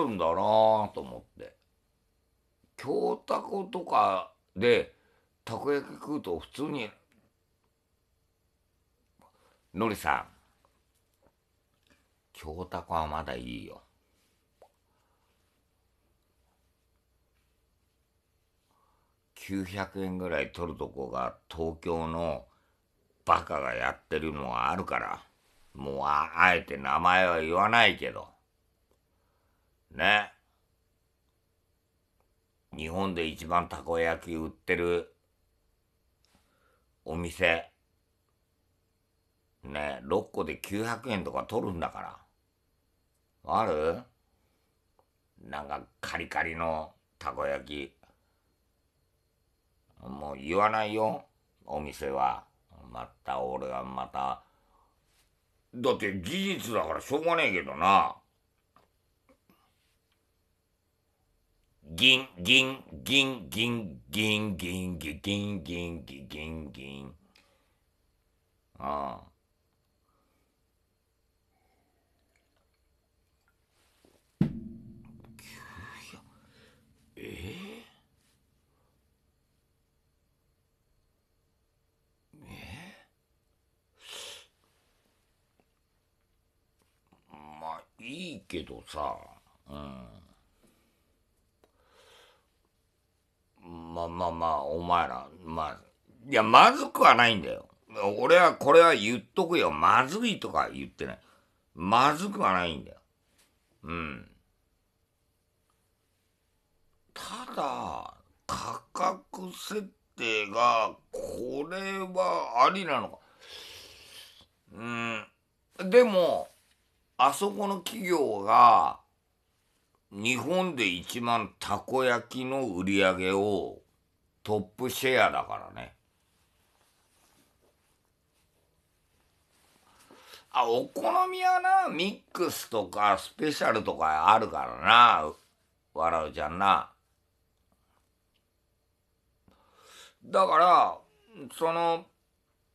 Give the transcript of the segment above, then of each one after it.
るんだなと思って京たことかでたこ焼き食うと普通に「のりさん京たこはまだいいよ」900円ぐらい取るとこが東京のバカがやってるのはあるからもうあえて名前は言わないけど日本で一番たこ焼き売ってるお店、ね、6個で900円とか取るんだから。あるなんかカリカリのたこ焼き。もう言わないよ、お店は。また俺はまた。だって事実だからしょうがねえけどな。銀、銀、銀、銀、銀、銀、銀、銀、銀、銀、銀。ああ。ええまあいいけどさうん。まあまあ、お前ら、まあ、いや、まずくはないんだよ。俺はこれは言っとくよ。まずいとか言ってない。まずくはないんだよ。うん。ただ、価格設定が、これはありなのか。うん。でも、あそこの企業が、日本で一番たこ焼きの売り上げをトップシェアだからねあお好みはなミックスとかスペシャルとかあるからな笑うちゃんなだからその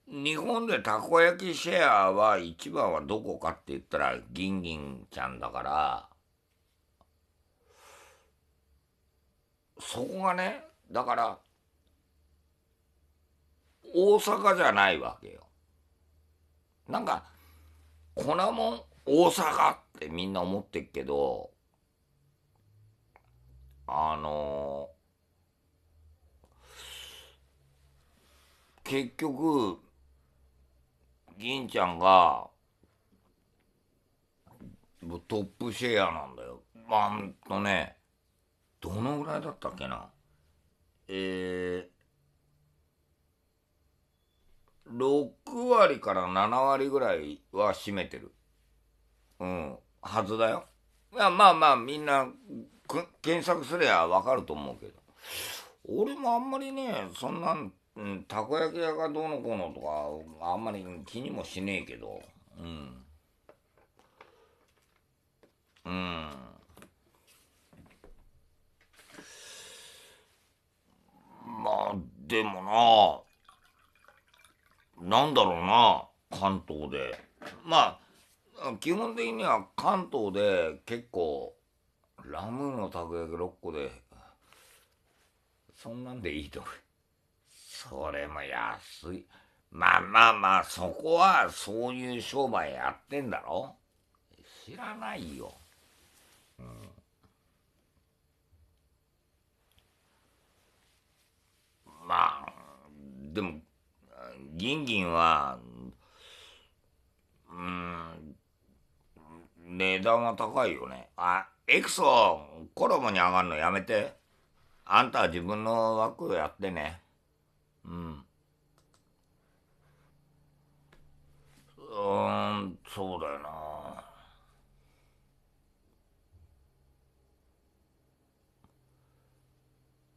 日本でたこ焼きシェアは一番はどこかって言ったらギンギンちゃんだからそこがねだから大阪じゃないわけよ。なんか、粉もん大阪ってみんな思ってっけど、あのー、結局、銀ちゃんが、トップシェアなんだよ。まあ、んとね、どのぐらいだったっけな。えー、6割から7割ぐらいは占めてる。うん、はずだよ。いや、まあまあ、みんな、検索すりゃわかると思うけど。俺もあんまりね、そんなうん、たこ焼き屋がどうのこうのとか、あんまり気にもしねえけど。うん。うん。まあ、でもななんだろうな関東でまあ基本的には関東で結構ラムのたこ焼き6個でそんなんでいいとそれも安いまあまあまあそこはそういう商売やってんだろ知らないよ、うん、まあでもギンギンは、うん、値段は高いよね。あ、エクソ、コラボに上がるのやめて。あんたは自分の枠をやってね。うん。うん、そうだよな。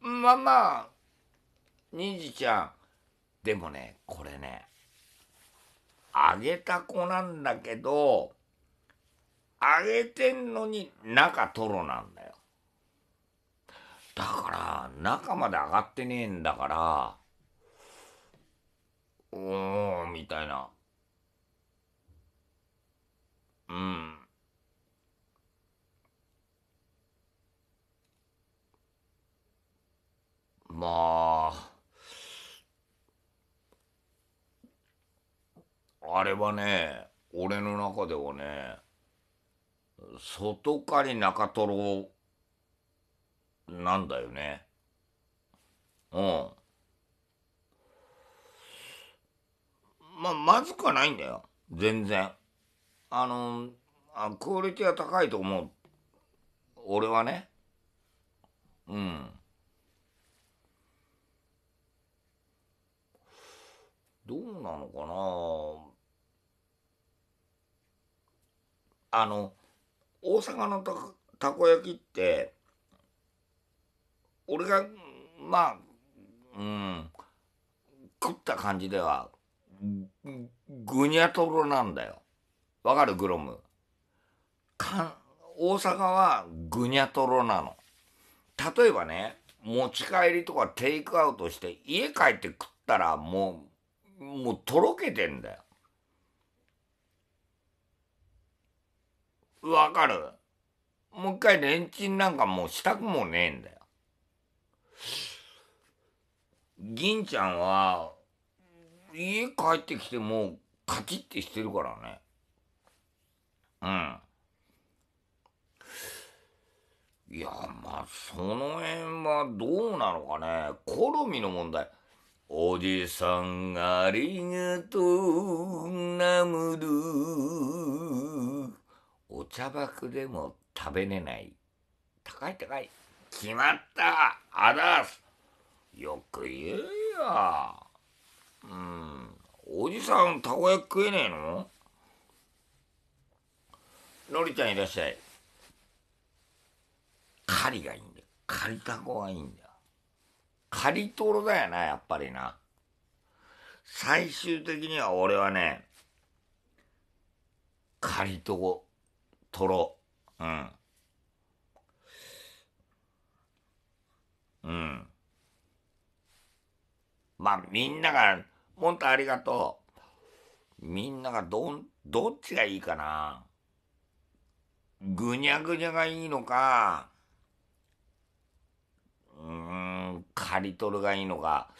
まあまあ、にじちゃん。でもねこれねあげた子なんだけどあげてんのに中トロなんだよだから中まで上がってねえんだからおおみたいなうんまああれはね、俺の中ではね、外刈中トロなんだよね。うん。まあ、まずくはないんだよ。全然。あの、あクオリティは高いと思う。俺はね。うん。どうなのかなあの大阪のたたこ焼きって俺がまあうん食った感じではぐにゃとろなんだよ。わかるグロム。かん大阪はぐにゃとろなの。例えばね持ち帰りとかテイクアウトして家帰って食ったらもうもうとろけてんだよ。わかるもう一回レンチンなんかもうしたくもねえんだよ。銀ちゃんは、家帰ってきてもうカチッてしてるからね。うん。いや、まあ、その辺はどうなのかね。好みの問題。おじさんありがとう、ナムル。お茶爆でも食べれない。高い高い。決まったあらすよく言うよ。うん。おじさん、たこ焼き食えねえののりちゃんいらっしゃい。狩りがいいんだよ。狩りたこがいいんだよ。狩りとろだよな、やっぱりな。最終的には俺はね、狩りとことろうん。うん。まあみんなが、もんとありがとう。みんながどん、どっちがいいかな。ぐにゃぐにゃがいいのか、うーん、刈り取るがいいのか。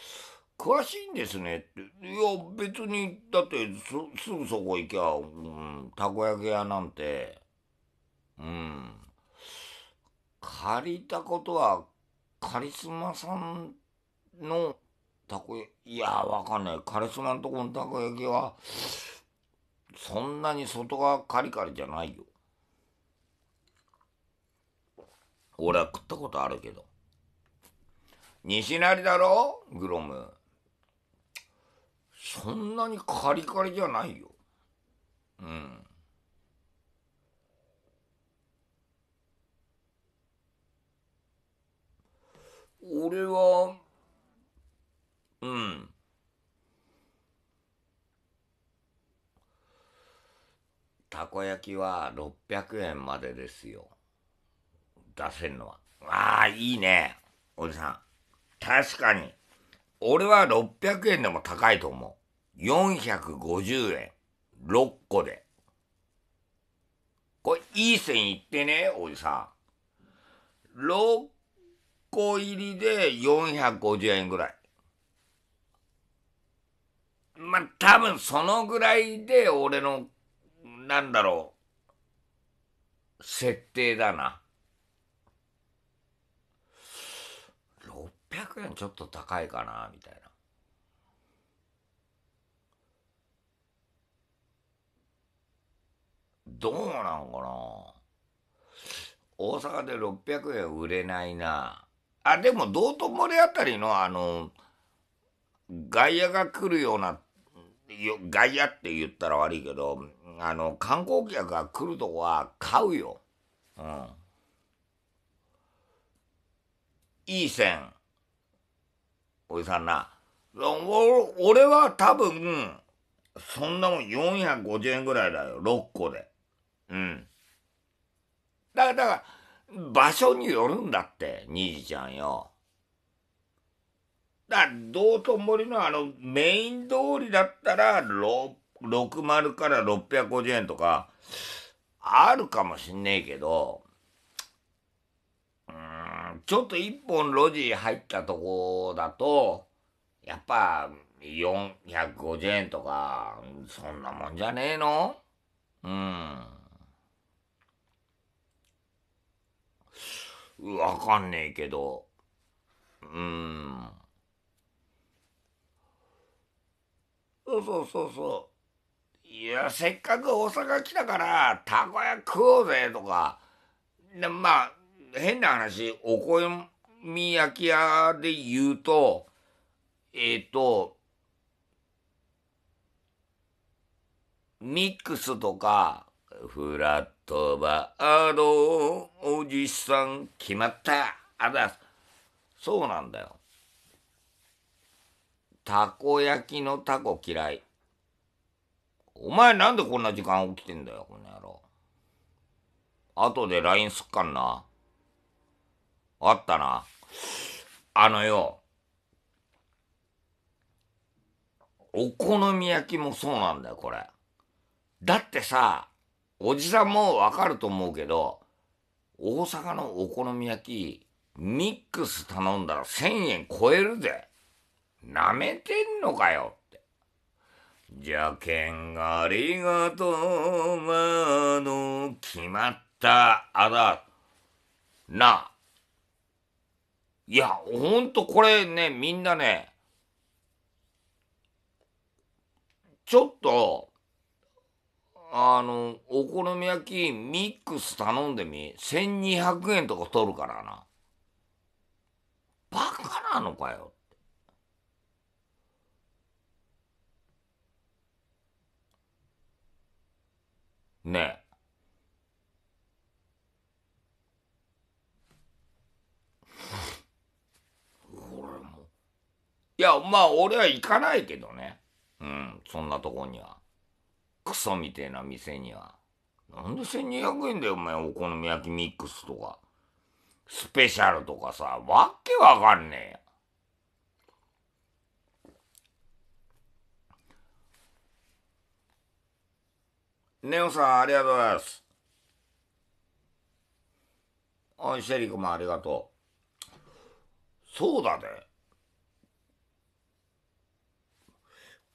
詳しいんですねって。いや、別に、だってす、すぐそこ行きゃ、うん、たこ焼き屋なんて、うん借りたことはカリスマさんのたこ焼きいやわかんないカリスマのとこのたこ焼きはそんなに外側カリカリじゃないよ俺は食ったことあるけど西成だろグロムそんなにカリカリじゃないようん俺は、うん。たこ焼きは600円までですよ。出せんのは。ああ、いいね。おじさん。確かに。俺は600円でも高いと思う。450円。6個で。これ、いい線いってね、おじさん。6個入りで450円ぐらい。まあ、多分そのぐらいで俺の、なんだろう、設定だな。600円ちょっと高いかな、みたいな。どうなんかな大阪で600円売れないな。あ、でも道頓堀あたりのあの、外野が来るような、外野って言ったら悪いけど、あの、観光客が来るとこは買うよ。うん。いい線。おじさんな。俺は多分、そんなもん450円ぐらいだよ。6個で。うん。だから、だから、場所によるんだって、兄ちゃんよ。だ、道頓堀のあのメイン通りだったら、60から650円とか、あるかもしんねえけど、うん、ちょっと一本路地入ったとこだと、やっぱ450円とか、そんなもんじゃねえのうん。わかんねえけど、うーん。そうそうそうそう。いや、せっかく大阪来たから、たこ焼き食おうぜとか。でまあ、変な話、お好み焼き屋で言うと、えっ、ー、と、ミックスとか、フラットバード、おじさん決まったあだそうなんだよたこ焼きのたこ嫌いお前なんでこんな時間起きてんだよこの野郎後で LINE すっかんなあったなあのよお好み焼きもそうなんだよこれだってさおじさんもわかると思うけど大阪のお好み焼き、ミックス頼んだら1000円超えるぜ。なめてんのかよって。じゃけんありがとう、まの、決まったあだ。なあ。いや、ほんとこれね、みんなね、ちょっと、あの、お好み焼きミックス頼んでみ ?1200 円とか取るからな。バカなのかよ。ねえ。俺も。いや、まあ、俺は行かないけどね。うん、そんなとこには。クソみてえな店には。なんで1200円だよ、お前、お好み焼きミックスとか。スペシャルとかさ、わけわかんねえや。ネオさん、ありがとうございます。おい、シェリコもありがとう。そうだね。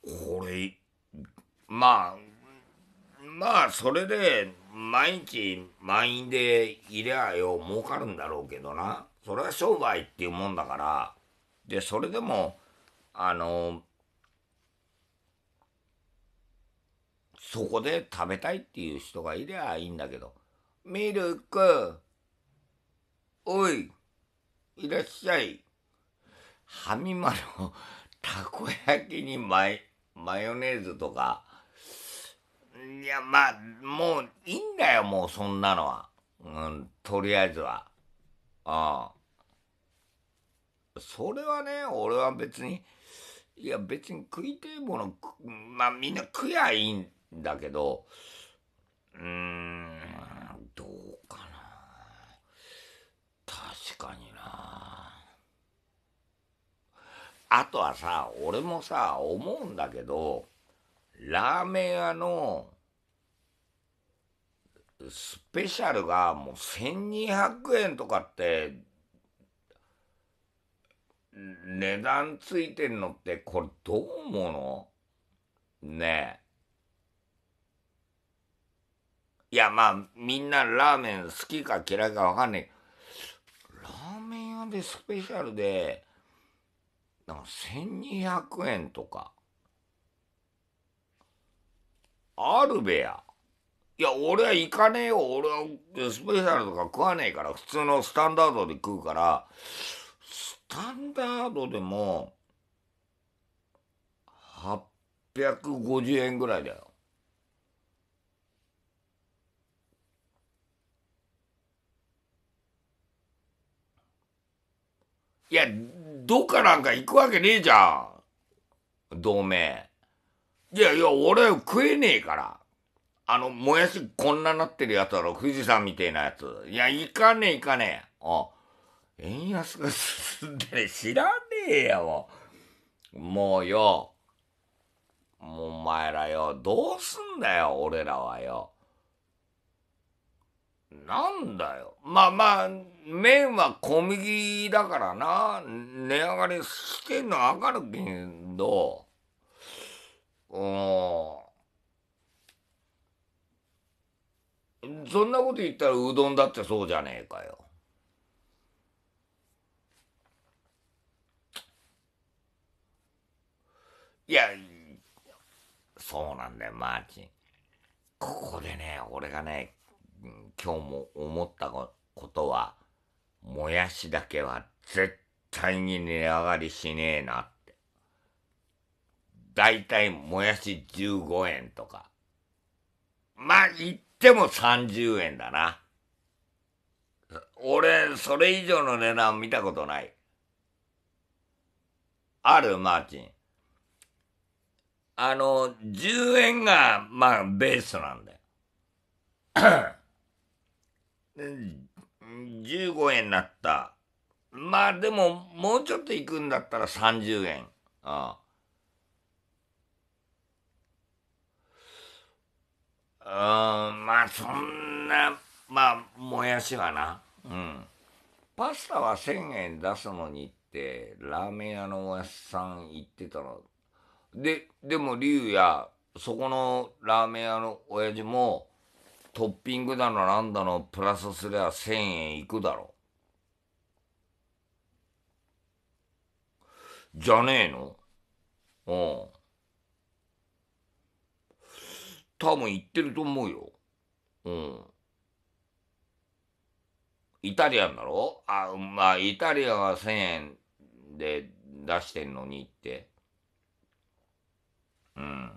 これ、まあ、まあそれで毎日満員でいりゃよ儲かるんだろうけどなそれは商売っていうもんだからでそれでもあのそこで食べたいっていう人がいりゃいいんだけどミルクおいいらっしゃいはみまのたこ焼きにマヨネーズとか。いや、まあ、もういいんだよ、もうそんなのは。うん、とりあえずは。ああ。それはね、俺は別に、いや別に食いてえもの、まあみんな食やいいんだけど、うーん、どうかな。確かにな。あとはさ、俺もさ、思うんだけど、ラーメン屋のスペシャルがもう1200円とかって値段ついてんのってこれどう思うのねえ。いやまあみんなラーメン好きか嫌いか分かんないラーメン屋でスペシャルでなんか1200円とかあるべや。いや、俺は行かねえよ。俺はスペシャルとか食わねえから、普通のスタンダードで食うから、スタンダードでも、850円ぐらいだよ。いや、どっかなんか行くわけねえじゃん。同盟。いやいや、俺食えねえから。あの、もやしこんななってるやつだろ、富士山みてえなやつ。いや、いかねえいかねえ。あ、円安が進んでり知らねえよ、もう。もうよ、もうお前らよ、どうすんだよ、俺らはよ。なんだよ。まあまあ、麺は小麦だからな、値上がりしてんのわかるけど、うん。そんなこと言ったらうどんだってそうじゃねえかよ。いや、そうなんだよ、マーチン。ここでね、俺がね、今日も思ったことは、もやしだけは絶対に値上がりしねえなって。だいたいもやし15円とか。まあ、っても30円だな。俺、それ以上の値段見たことない。ある、マーチン。あの、10円が、まあ、ベースなんだよ。15円になった。まあ、でも、もうちょっと行くんだったら30円。ああうんまあそんなまあもやしはなうんパスタは1,000円出すのにってラーメン屋のおやっさん言ってたのででも龍やそこのラーメン屋の親父もトッピングだのなんだのプラスすりゃ1,000円いくだろじゃねえのうん。多分行ってると思うよ。うん。イタリアンだろあ、まあ、イタリアは1000円で出してんのにって。うん。